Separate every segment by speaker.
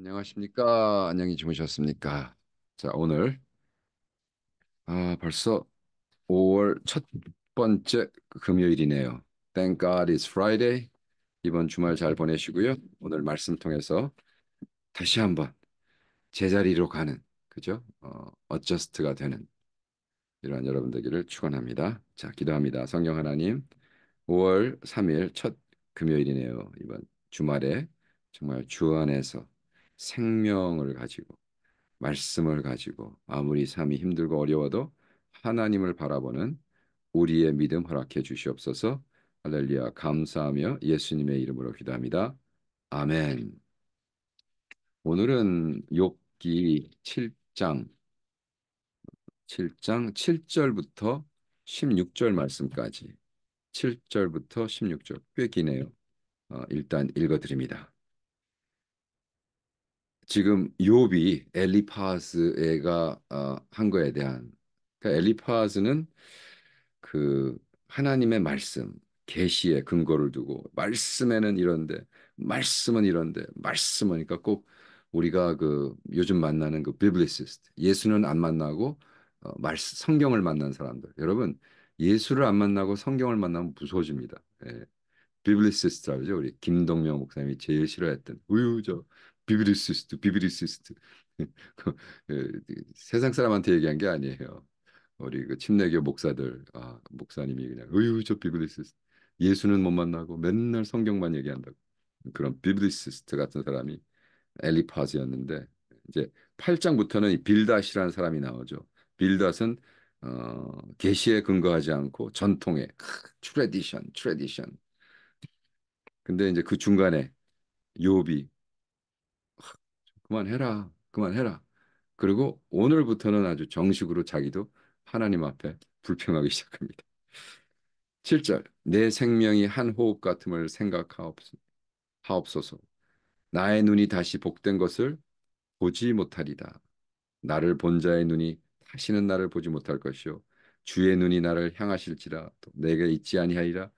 Speaker 1: 안녕하십니까? 안녕히 주무셨습니까? 자, 오늘 아, 벌써 5월 첫 번째 금요일이네요. Thank God it's Friday. 이번 주말 잘 보내시고요. 오늘 말씀 통해서 다시 한번 제자리로 가는 그죠? 어, 어저스트가 되는 이러한 여러분 들기를 축원합니다. 자, 기도합니다. 성경 하나님 5월 3일 첫 금요일이네요. 이번 주말에 정말 주 안에서 생명을 가지고 말씀을 가지고 아무리 삶이 힘들고 어려워도 하나님을 바라보는 우리의 믿음 허락해 주시옵소서. 할렐루야 감사하며 예수님의 이름으로 기도합니다. 아멘. 오늘은 욥기 7장 7장 7절부터 16절 말씀까지 7절부터 16절 꽤 기네요. 어, 일단 읽어드립니다. 지금 요비 엘리파스가 어, 한 거에 대한 그러니까 엘리파스는 그 하나님의 말씀 계시에 근거를 두고 말씀에는 이런데 말씀은 이런데 말씀하니까 꼭 우리가 그 요즘 만나는 그 비블리시스트 예수는 안 만나고 어, 말 성경을 만난 사람들 여러분 예수를 안 만나고 성경을 만나면 무서워집니다. 예. 비블리시스트라고 그러죠. 우리 김동명 목사님이 제일 싫어했던 우유 저 비브리시스트, 비브리시스트. 그, 그, 세상 사람한테 얘기한 게 아니에요. 우리 그 침례교 목사들, 아, 목사님이 그냥 으유 저 비브리시스트. 예수는 못 만나고 맨날 성경만 얘기한다고. 그런 비브리시스트 같은 사람이 엘리파즈였는데 이제 8장부터는 이 빌닷이라는 사람이 나오죠. 빌닷은 어, 계시에 근거하지 않고 전통에 트레디션, 트레디션. 근데 이제 그 중간에 요비 그만해라. 그만해라. 그리고 오늘부터는 아주 정식으로 자기도 하나님 앞에 불평하기 시작합니다. 7절 내 생명이 한 호흡 같음을 생각하옵소서 나의 눈이 다시 복된 것을 보지 못하리다 나를 본 자의 눈이 다시는 나를 보지 못할 것이요 주의 눈이 나를 향하실지라 또내가 있지 아니하리라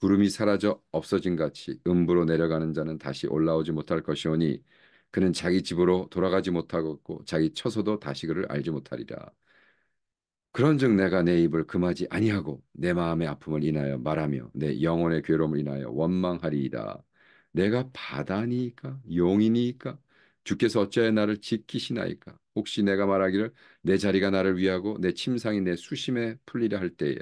Speaker 1: 구름이 사라져 없어진 같이 음부로 내려가는 자는 다시 올라오지 못할 것이오니 그는 자기 집으로 돌아가지 못하겠고 자기 처소도 다시 그를 알지 못하리라. 그런즉 내가 내 입을 금하지 아니하고 내 마음의 아픔을 인하여 말하며 내 영혼의 괴로움을 인하여 원망하리이다. 내가 바다니까 용이니까 주께서 어찌하여 나를 지키시나이까 혹시 내가 말하기를 내 자리가 나를 위하고 내 침상이 내 수심에 풀리라 할 때에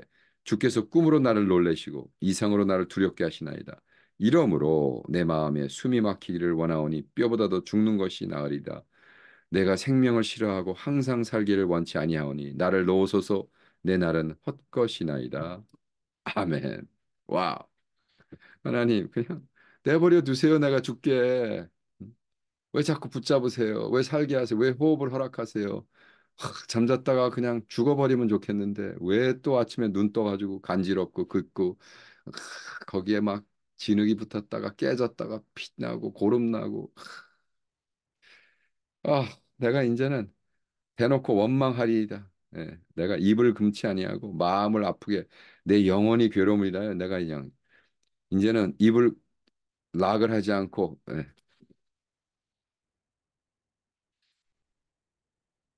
Speaker 1: 주께서 꿈으로 나를 놀래시고 이상으로 나를 두렵게 하시나이다. 이러므로 내 마음에 숨이 막히기를 원하오니 뼈보다도 죽는 것이 나으리다. 내가 생명을 싫어하고 항상 살기를 원치 아니하오니 나를 놓으소서 내 날은 헛것이나이다. 아멘. 와 하나님 그냥 내버려 두세요. 내가 죽게. 왜 자꾸 붙잡으세요? 왜 살게 하세요? 왜 호흡을 허락하세요? 하, 잠잤다가 그냥 죽어버리면 좋겠는데 왜 또 아침에 눈 떠가지고 간지럽고 긋고 하, 거기에 막 진흙이 붙었다가 깨졌다가 빛나고 고름나고 아 내가 이제는 대놓고 원망하리이다 예, 내가 입을 금치 아니하고 마음을 아프게 내 영혼이 괴로움이다 내가 그냥 이제는 입을 락을 하지 않고 예.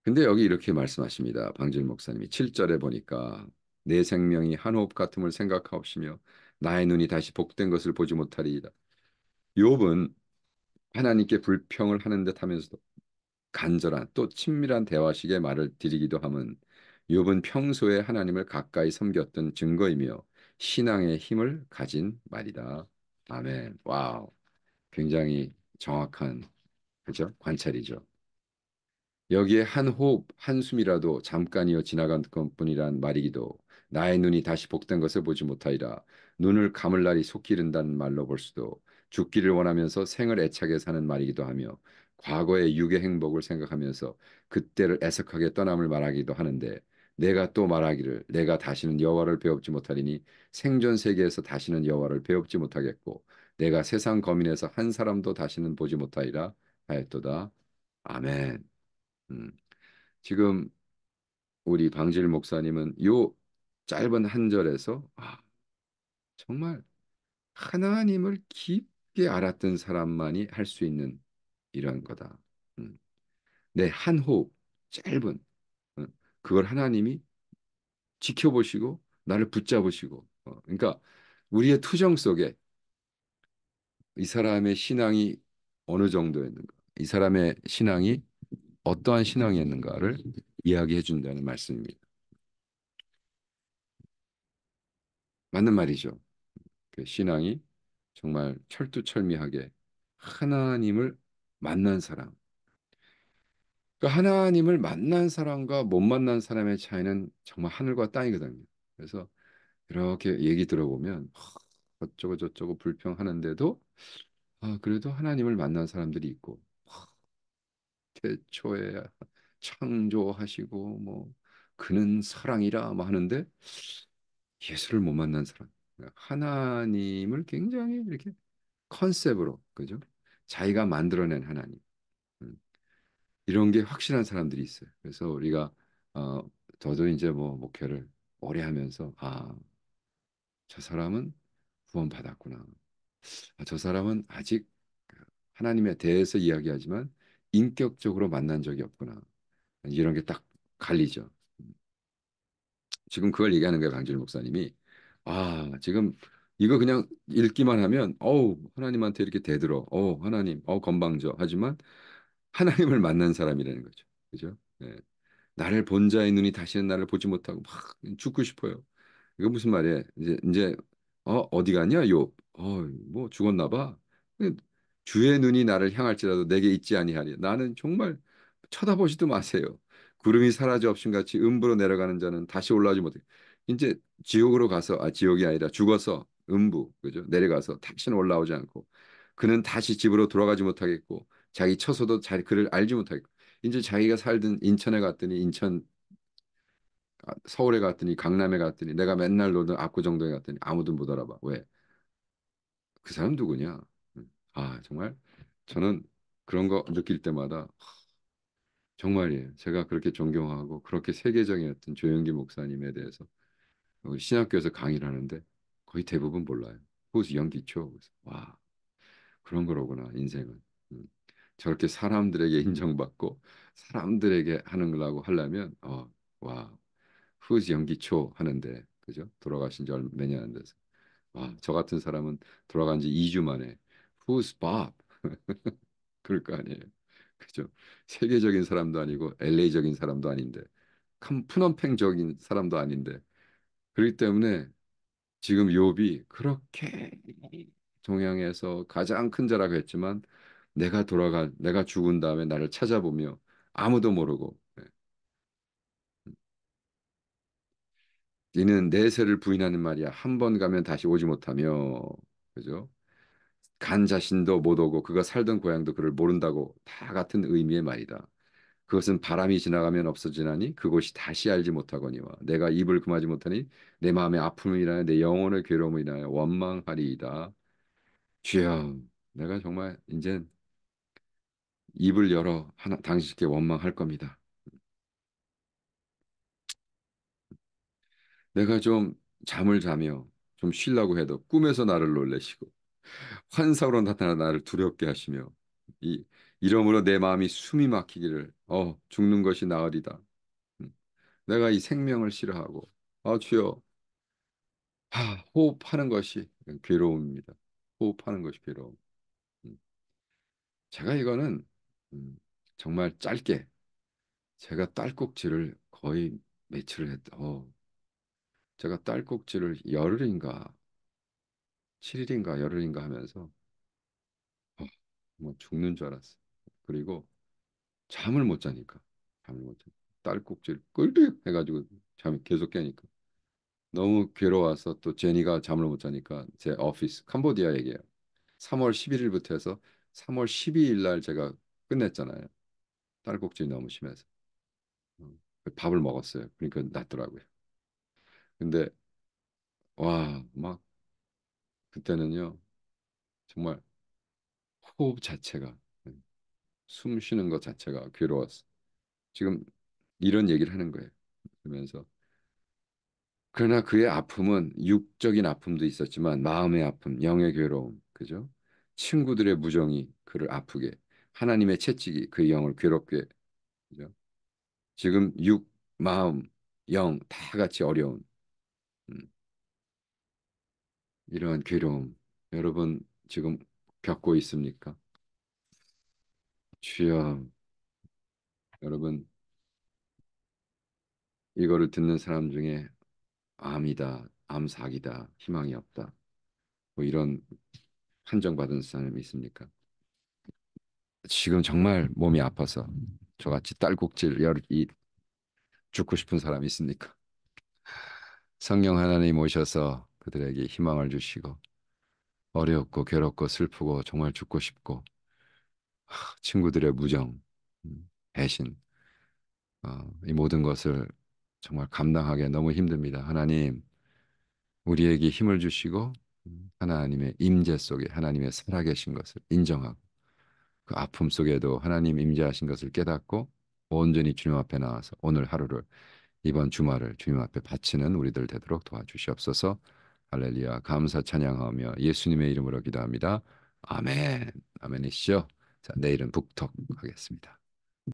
Speaker 1: 근데 여기 이렇게 말씀하십니다 방질 목사님이 7절에 보니까 내 생명이 한 호흡 같음을 생각하옵시며 나의 눈이 다시 복된 것을 보지 못하리이다. 욥은 하나님께 불평을 하는 듯 하면서도 간절한 또 친밀한 대화식의 말을 드리기도 함은 욥은 평소에 하나님을 가까이 섬겼던 증거이며 신앙의 힘을 가진 말이다. 아멘. 와우. 굉장히 정확한 그죠? 관찰이죠. 여기에 한 호흡, 한숨이라도 잠깐이어 지나간 것뿐이란 말이기도 나의 눈이 다시 복된 것을 보지 못하리라 눈을 감을 날이 속기른다는 말로 볼 수도 죽기를 원하면서 생을 애착에 사는 말이기도 하며 과거의 육의 행복을 생각하면서 그때를 애석하게 떠남을 말하기도 하는데 내가 또 말하기를 내가 다시는 여호와를 배웁지 못하리니 생존 세계에서 다시는 여호와를 배웁지 못하겠고 내가 세상 거민에서 한 사람도 다시는 보지 못하리라 하였도다 아멘. 음. 지금 우리 방질 목사님은 요 짧은 한 절에서 아, 정말 하나님을 깊게 알았던 사람만이 할 수 있는 이러한 거다. 음. 네, 한 호흡 짧은 어, 그걸 하나님이 지켜보시고 나를 붙잡으시고 어, 그러니까 우리의 투정 속에 이 사람의 신앙이 어느 정도였는가 이 사람의 신앙이 어떠한 신앙이었는가를 이야기해 준다는 말씀입니다. 맞는 말이죠. 그 신앙이 정말 철두철미하게 하나님을 만난 사람. 그 하나님을 만난 사람과 못 만난 사람의 차이는 정말 하늘과 땅이거든요. 그래서 이렇게 얘기 들어보면 어쩌고 저쩌고 불평하는데도 아, 그래도 하나님을 만난 사람들이 있고 태초에 창조하시고 뭐 그는 사랑이라 뭐 하는데 예수를 못 만난 사람, 그러니까 하나님을 굉장히 이렇게 컨셉으로 그죠? 자기가 만들어낸 하나님 음. 이런 게 확실한 사람들이 있어요. 그래서 우리가 어, 저도 이제 뭐 목회를 오래 하면서 아 저 사람은 구원 받았구나. 아, 저 사람은 아직 그 하나님에 대해서 이야기하지만 인격적으로 만난 적이 없구나. 이런 게 딱 갈리죠. 지금 그걸 얘기하는 거예요, 강질 목사님이. 아, 지금 이거 그냥 읽기만 하면 어우, 하나님한테 이렇게 대들어. 어 하나님. 어 건방져. 하지만 하나님을 만난 사람이라는 거죠. 그죠? 예. 나를 본 자의 눈이 다시는 나를 보지 못하고 막 죽고 싶어요. 이거 무슨 말이에요? 이제 이제 어, 어디 갔냐? 요. 어, 뭐 죽었나 봐. 주의 눈이 나를 향할지라도 내게 있지 아니하리. 나는 정말 쳐다보지도 마세요. 구름이 사라져 없음같이 음부로 내려가는 자는 다시 올라오지 못해. 이제 지옥으로 가서 아 지옥이 아니라 죽어서 음부 그죠 내려가서 다시는 올라오지 않고 그는 다시 집으로 돌아가지 못하겠고 자기 처소도 잘 그를 알지 못하겠고 이제 자기가 살던 인천에 갔더니 인천 아, 서울에 갔더니 강남에 갔더니 내가 맨날 놀던 압구정동에 갔더니 아무도 못 알아봐 왜 그 사람 누구냐 음, 아 정말 저는 그런 거 느낄 때마다 정말이에요. 제가 그렇게 존경하고 그렇게 세계적이었던 조영기 목사님에 대해서 어, 신학교에서 강의를 하는데 거의 대부분 몰라요. 그래 연기초. 와 그런 거로구나 인생은. 음, 저렇게 사람들에게 인정받고 사람들에게 하는 거라고 하려면 어, 와 후즈 연기초 하는데 그죠? 돌아가신 지몇년안 돼서 와저 같은 사람은 돌아간 지 2주 만에 후즈 밥 그럴 거 아니에요. 그죠? 세계적인 사람도 아니고 LA적인 사람도 아닌데 푸놈팽적인 사람도 아닌데 그렇기 때문에 지금 욥이 그렇게 동양에서 가장 큰 자라고 했지만 내가 돌아가 내가 죽은 다음에 나를 찾아보며 아무도 모르고 예. 이는 내세를 부인하는 말이야 한 번 가면 다시 오지 못하며 그죠 간 자신도 못 오고 그가 살던 고향도 그를 모른다고 다 같은 의미의 말이다. 그것은 바람이 지나가면 없어지나니 그곳이 다시 알지 못하거니와 내가 입을 금하지 못하니 내 마음의 아픔을 인내 영혼의 괴로움을 인 원망하리이다. 주여 내가 정말 이제 입을 열어 하나, 당신께 원망할 겁니다. 내가 좀 잠을 자며 좀 쉬려고 해도 꿈에서 나를 놀래시고 환상으로 나타나 나를 두렵게 하시며 이 이러므로 내 마음이 숨이 막히기를 어 죽는 것이 나으리다. 음, 내가 이 생명을 싫어하고 아 주여 아, 호흡하는 것이 괴로움입니다. 호흡하는 것이 괴로움. 음, 제가 이거는 음, 정말 짧게 제가 딸꾹질을 거의 매칠을 했다. 어, 제가 딸꾹질을 열흘인가 7일인가 열흘인가 하면서 어, 뭐 죽는 줄 알았어. 그리고 잠을 못 자니까 잠을 못 자. 딸꾹질 끌득 해가지고 잠이 계속 깨니까 너무 괴로워서 또 제니가 잠을 못 자니까 제 오피스 캄보디아 얘기예요. 3월 11일부터 해서 3월 12일 날 제가 끝냈잖아요. 딸꾹질이 너무 심해서 어, 밥을 먹었어요. 그러니까 낫더라고요. 근데 와막 그때는요 정말 호흡 자체가 네, 숨 쉬는 것 자체가 괴로웠어. 지금 이런 얘기를 하는 거예요. 그러면서 그러나 그의 아픔은 육적인 아픔도 있었지만 마음의 아픔, 영의 괴로움, 그죠? 친구들의 무정이 그를 아프게, 하나님의 채찍이 그의 영을 괴롭게, 그죠? 지금 육, 마음, 영 다 같이 어려운 이러한 괴로움 여러분 지금 겪고 있습니까? 주여 여러분 이거를 듣는 사람 중에 암이다, 암사기다, 희망이 없다 뭐 이런 판정받은 사람이 있습니까? 지금 정말 몸이 아파서 저같이 딸꾹질 열, 이, 죽고 싶은 사람이 있습니까? 성령 하나님 오셔서 그들에게 희망을 주시고 어렵고 괴롭고 슬프고 정말 죽고 싶고 친구들의 무정, 음, 배신 어, 이 모든 것을 정말 감당하기에 너무 힘듭니다. 하나님 우리에게 힘을 주시고 음, 하나님의 임재 속에 하나님의 살아계신 것을 인정하고 그 아픔 속에도 하나님 임재하신 것을 깨닫고 온전히 주님 앞에 나와서 오늘 하루를 이번 주말을 주님 앞에 바치는 우리들 되도록 도와주시옵소서. 할렐루야 감사 찬양하며 예수님의 이름으로 기도합니다. 아멘. 아멘이시죠? 자, 내일은 북톡 하겠습니다.